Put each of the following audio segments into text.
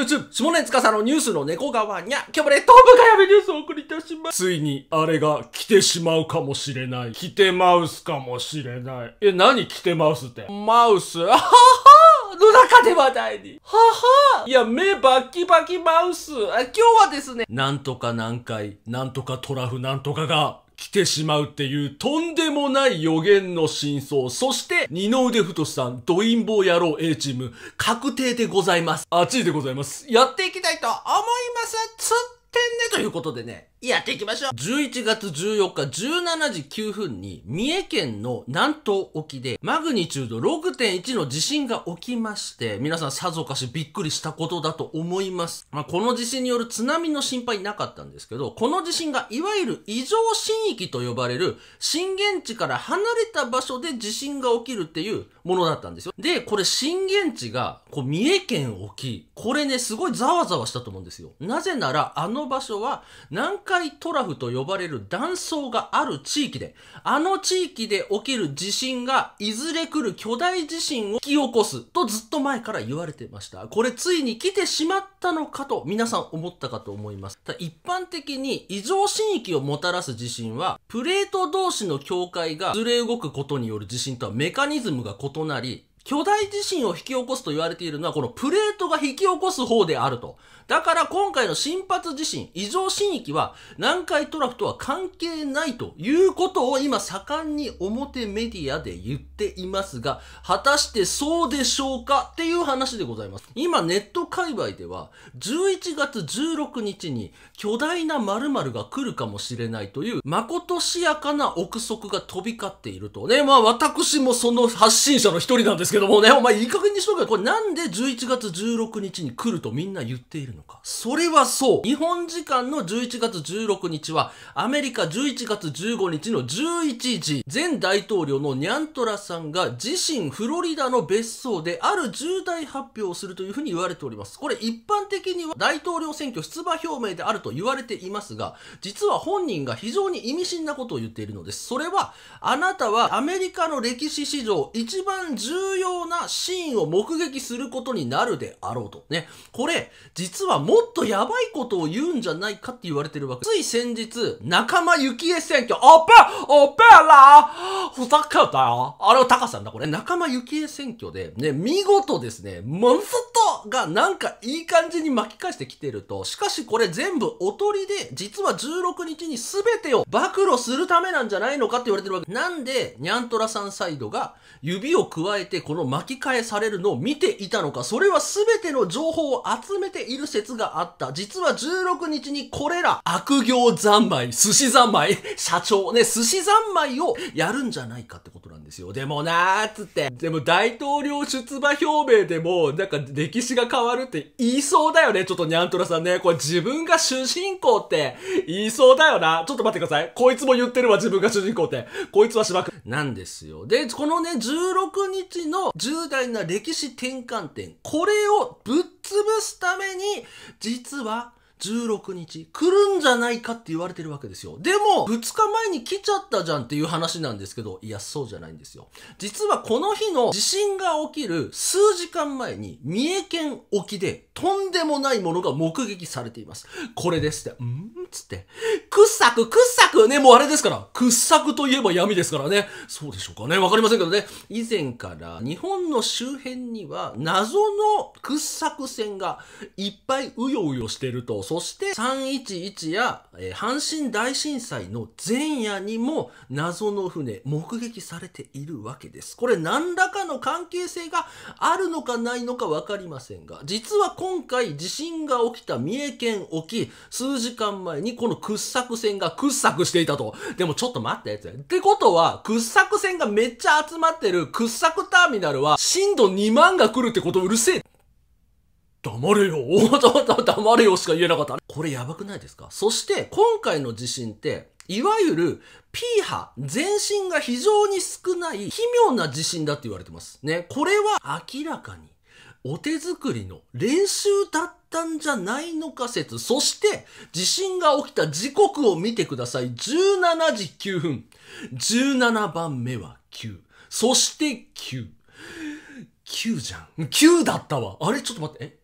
YouTube、下根司のニュースの猫側にゃ、今日もね、東部がやめニュースを送りいたします。ついに、あれが来てしまうかもしれない。来てマウスかもしれない。え、何来てマウスって。マウス、ははの中で話題に。ははいや、目バキバキマウス。あ今日はですね、なんとか何回、なんとかトラフなんとかが、来てしまうっていうとんでもない予言の真相。そして、二の腕太さん、ドインボー野郎 A チーム、確定でございます。あっちでございます。やっていきたいと思います。つっということでね、やっていきましょう !11 月14日17時9分に、三重県の南東沖で、マグニチュード6.1の地震が起きまして、皆さんさぞかしびっくりしたことだと思います。まあ、この地震による津波の心配なかったんですけど、この地震がいわゆる異常震域と呼ばれる、震源地から離れた場所で地震が起きるっていうものだったんですよ。で、これ震源地が、こう三重県沖、これね、すごいざわざわしたと思うんですよ。なぜなら、あのの場所は南海トラフと呼ばれる断層がある地域で、あの地域で起きる地震がいずれ来る巨大地震を引き起こすとずっと前から言われてました。これついに来てしまったのかと皆さん思ったかと思います。ただ一般的に異常震域をもたらす地震は、プレート同士の境界がずれ動くことによる地震とはメカニズムが異なり、巨大地震を引き起こすと言われているのは、このプレートが引き起こす方であると。だから今回の新発地震、異常震域は南海トラフとは関係ないということを今盛んに表メディアで言っていますが、果たしてそうでしょうかっていう話でございます。今ネット界隈では11月16日に巨大な〇〇が来るかもしれないという誠しやかな憶測が飛び交っているとね。まあ私もその発信者の一人なんですけどもね、お前いい加減にしとけこれなんで11月16日に来るとみんな言っているのか。それはそう。日本時間の11月16日は、アメリカ11月15日の11時、前大統領のニャントラさんが自身フロリダの別荘である重大発表をするというふうに言われております。これ一般的には大統領選挙出馬表明であると言われていますが、実は本人が非常に意味深なことを言っているのです。それは、あなたはアメリカの歴史史上一番重要なシーンを目撃することになるであろうと。ね。これ、実はもっとやばいことを言うんじゃないかって言われてるわけ。つい先日、仲間ゆきえ選挙、オペオペラふざけたよ。あれはタカさんだ、これ。仲間ゆきえ選挙で、ね、見事ですね、モンストがなんかいい感じに巻き返してきてると。しかしこれ全部おとりで、実は16日に全てを暴露するためなんじゃないのかって言われてるわけ。なんで、ニャントラさんサイドが指を加えてこの巻き返されるのを見ていたのか。それは全ての情報を集めている説があった。実は16日にこれら悪行三昧、寿司三昧、社長ね、寿司三昧をやるんじゃないかってことなんですよ。でもなーっつって。でも大統領出馬表明でも、なんか歴史が変わるって言いそうだよね。ちょっとニャントラさんね。これ自分が主人公って言いそうだよな。ちょっと待ってください。こいつも言ってるわ、自分が主人公って。こいつは芝くなんですよ。で、このね、16日の重大な歴史転換点、これをぶっ潰すために実は16日来るんじゃないかって言われてるわけですよ。でも、2日前に来ちゃったじゃんっていう話なんですけど、いや、そうじゃないんですよ。実はこの日の地震が起きる数時間前に、三重県沖でとんでもないものが目撃されています。これですって、うんつって。掘削、掘削ね、もうあれですから。掘削といえば闇ですからね。そうでしょうかね。わかりませんけどね。以前から日本の周辺には謎の掘削船がいっぱいうようよしてると。そして311や、えー、阪神大震災の前夜にも謎の船目撃されているわけです。これ何らかの関係性があるのかないのかわかりませんが、実は今回地震が起きた三重県沖、数時間前にこの掘削船が掘削していたと。でもちょっと待ってつて。ってことは、掘削船がめっちゃ集まってる掘削ターミナルは、震度2万が来るってことうるせえ。黙れよ。おとと黙れよしか言えなかった。これやばくないですかそして、今回の地震って、いわゆる P 波、全身が非常に少ない奇妙な地震だって言われてます。ね。これは明らかにお手作りの練習だったんじゃないのか説。そして、地震が起きた時刻を見てください。17時9分。17番目は9。そして9。9じゃん。9だったわ。あれちょっと待って。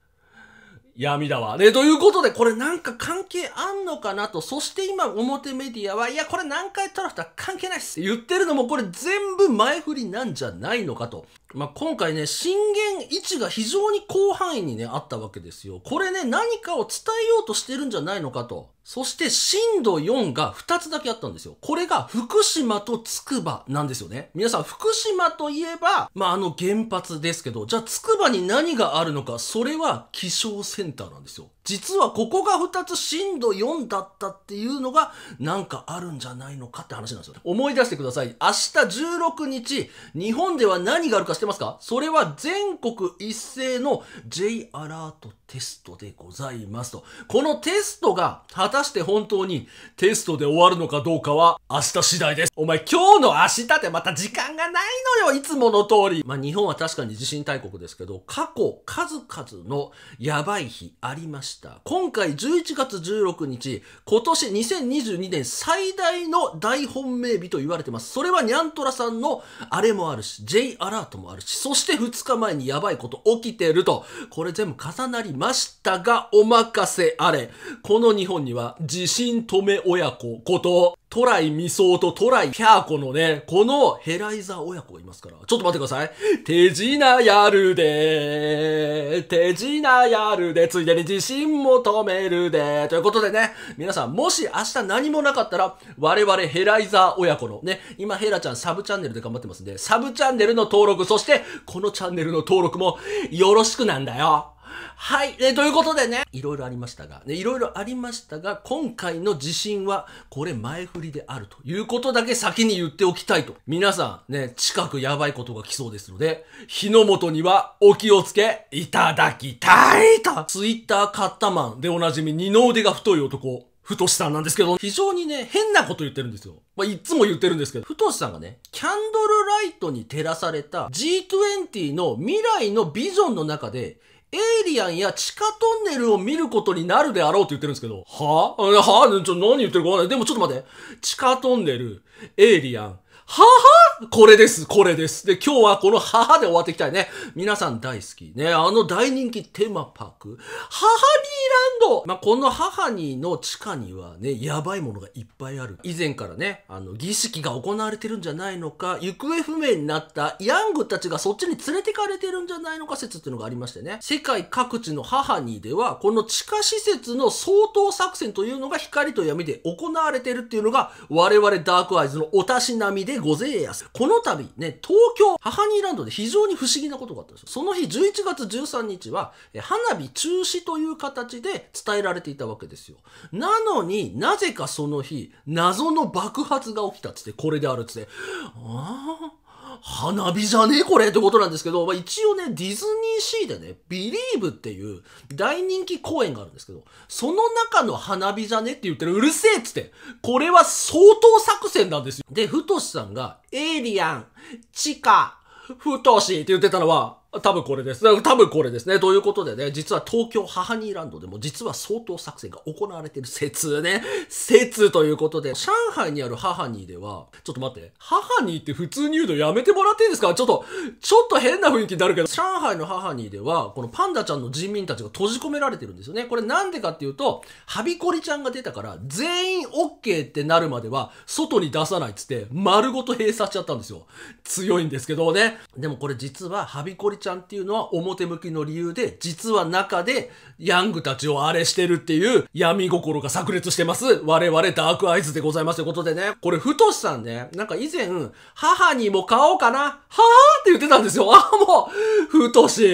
闇だわ。ね、ということで、これなんか関係あんのかなと、そして今表メディアは、いや、これ何回トラフとは関係ないっす。言ってるのもこれ全部前振りなんじゃないのかと。まあ、今回ね、震源位置が非常に広範囲にね、あったわけですよ。これね、何かを伝えようとしてるんじゃないのかと。そして、震度4が2つだけあったんですよ。これが福島とつくばなんですよね。皆さん、福島といえば、まあ、あの原発ですけど、じゃあつくばに何があるのか、それは気象センターなんですよ。実はここが2つ震度4だったっていうのがなんかあるんじゃないのかって話なんですよ。思い出してください。明日16日、日本では何があるか知ってますかそれは全国一斉の J アラートテストでございますと。このテストが果たして本当にテストで終わるのかどうかは明日次第です。お前今日の明日ってまた時間がないのよ、いつもの通り。まあ日本は確かに地震大国ですけど、過去数々のやばい日ありました。今回11月16日、今年2022年最大の大本命日と言われてます。それはニャントラさんのあれもあるし、J アラートもあるし、そして2日前にやばいこと起きてると。これ全部重なります。ましたが、お任せあれ。この日本には、地震止め親子こと、トライミソウとトライピャーコのね、このヘライザー親子がいますから。ちょっと待ってください。手品やるで手品やるでついでに地震も止めるでということでね、皆さん、もし明日何もなかったら、我々ヘライザー親子のね、今ヘラちゃんサブチャンネルで頑張ってますんで、サブチャンネルの登録、そして、このチャンネルの登録もよろしくなんだよ。はい。えということでね、いろいろありましたが、ね、いろいろありましたが、今回の地震は、これ前振りであるということだけ先に言っておきたいと。皆さん、ね、近くやばいことが来そうですので、火の元にはお気をつけいただきたいと。ツイッターカッタマンでおなじみ二の腕が太い男、ふとしさんなんですけど、非常にね、変なこと言ってるんですよ。まあ、いつも言ってるんですけど、ふとしさんがね、キャンドルライトに照らされた G20 の未来のビジョンの中で、エイリアンや地下トンネルを見ることになるであろうと言ってるんですけど、はぁ、あ、はぁ、あ、何言ってるかわかんない。でもちょっと待って。地下トンネル、エイリアン、ははこれです、これです。で、今日はこの母で終わっていきたいね。皆さん大好きね。あの大人気テーマパーク、母ニーランドまあ、この母にの地下にはね、やばいものがいっぱいある。以前からね、あの、儀式が行われてるんじゃないのか、行方不明になったヤングたちがそっちに連れてかれてるんじゃないのか説っていうのがありましてね。世界各地の母にでは、この地下施設の相当作戦というのが光と闇で行われてるっていうのが、我々ダークアイズのおたしなみでごぜえやす。この度、ね、東京、母ーランドで非常に不思議なことがあったんですよ。その日、11月13日は、花火中止という形で伝えられていたわけですよ。なのになぜかその日、謎の爆発が起きたっつって、これであるっつって、ああ、花火じゃねえこれってことなんですけど、まあ、一応ね、ディズニーシーでね、ビリーブっていう大人気公演があるんですけど、その中の花火じゃねって言ってる、うるせえっつって、これは相当作戦なんですよ。で、ふとしさんが、エイリアン、地下、ふとしって言ってたのは、多分これです。多分これですね。ということでね、実は東京ハハニーランドでも実は相当作戦が行われてる説ね。説ということで、上海にあるハハニーでは、ちょっと待って、ハハニーって普通に言うのやめてもらっていいですかちょっと、ちょっと変な雰囲気になるけど、上海のハハニーでは、このパンダちゃんの人民たちが閉じ込められてるんですよね。これなんでかっていうと、ハビコリちゃんが出たから、全員 OK ってなるまでは、外に出さないっつって、丸ごと閉鎖しちゃったんですよ。強いんですけどね。でもこれ実は、ハビコリちゃんっていうのは表向きの理由で、実は中でヤングたちをあれしてるっていう闇心が炸裂してます。我々ダークアイズでございますということでね。これ、ふとしさんね、なんか以前、母にも買おうかな、はぁって言ってたんですよ。あ、もう、ふとし、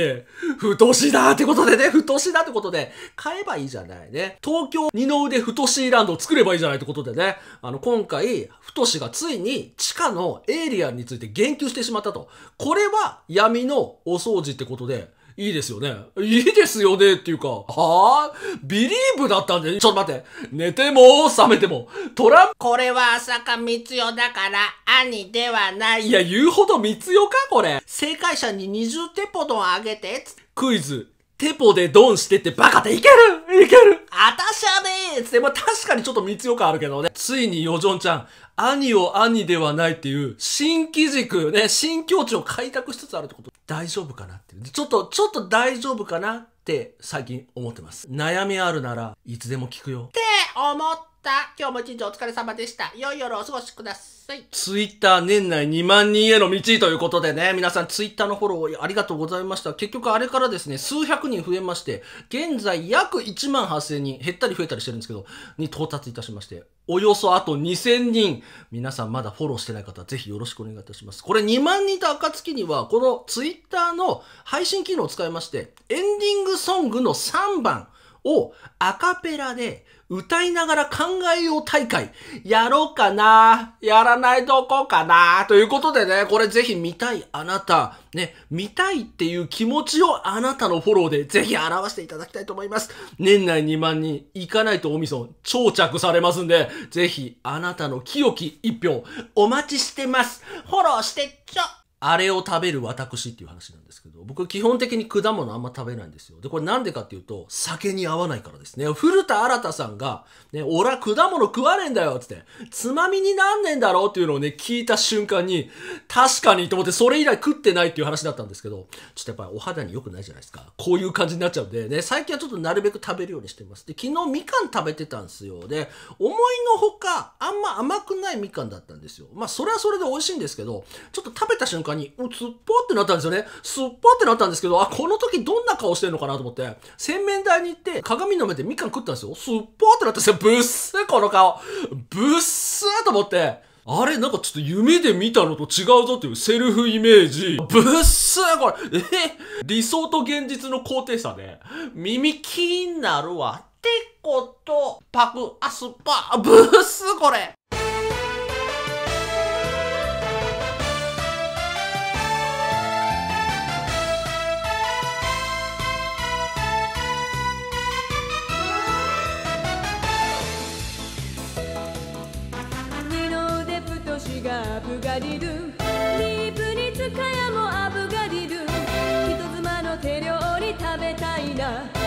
ふとしだってことでね、ふとしだってことで、買えばいいじゃないね。東京二の腕ふとしランドを作ればいいじゃないってことでね。あの、今回、ふとしがついに地下のエイリアンについて言及してしまったと。これは闇の掃除ってことで、いいですよね。いいですよねっていうか、はぁビリーブだったんで、ちょっと待って。寝ても、覚めても、トランプ。これは浅香光代だから、兄ではない。いや、言うほど光代か、これ。正解者に二0テポドンあげて。クイズ、テポでドンしてってバカでいけるいけるあたしゃねーつって、確かにちょっと密用感あるけどね。ついにヨジョンちゃん、兄を兄ではないっていう、新機軸、ね、新境地を開拓しつつあるってこと。大丈夫かなって。ちょっと、ちょっと大丈夫かなって最近思ってます。悩みあるならいつでも聞くよ。って思ってた。今日も一日お疲れ様でした。良い夜お過ごしください。ツイッター年内2万人への道ということでね、皆さんツイッターのフォローありがとうございました。結局あれからですね、数百人増えまして、現在約1万8000人、減ったり増えたりしてるんですけど、に到達いたしまして、およそあと2000人。皆さんまだフォローしてない方、ぜひよろしくお願いいたします。これ2万人と暁には、このツイッターの配信機能を使いまして、エンディングソングの3番、をアカペラで歌いながら考えよう大会やろうかなやらないとこかなということでね、これぜひ見たいあなた、ね、見たいっていう気持ちをあなたのフォローでぜひ表していただきたいと思います。年内2万人行かないとおみそ超着されますんで、ぜひあなたの清き一票お待ちしてます。フォローしてちょあれを食べる私っていう話なんですけど、僕は基本的に果物あんま食べないんですよ。で、これなんでかっていうと、酒に合わないからですね。古田新太さんが、ね、俺は果物食わねえんだよつって、つまみになんねえんだろうっていうのをね、聞いた瞬間に、確かにと思ってそれ以来食ってないっていう話だったんですけど、ちょっとやっぱりお肌に良くないじゃないですか。こういう感じになっちゃうんで、ね、最近はちょっとなるべく食べるようにしてます。で、昨日みかん食べてたんですよ。で、思いのほか、あんま甘くないみかんだったんですよ。まあ、それはそれで美味しいんですけど、ちょっと食べた瞬間間に、うつっぽってなったんですよね。すっぽってなったんですけど、あ、この時どんな顔してんのかなと思って、洗面台に行って鏡の目でみかん食ったんですよ。すっぽってなったんですよ。ぶっすこの顔。ぶっすと思って、あれなんかちょっと夢で見たのと違うぞっていうセルフイメージ。ぶっすこれ。え理想と現実の高低差で、耳気になるわ。ってこと、パク、アスパ、ブースこれ。リルディープに使カもアブガリル人妻の手料理食べたいな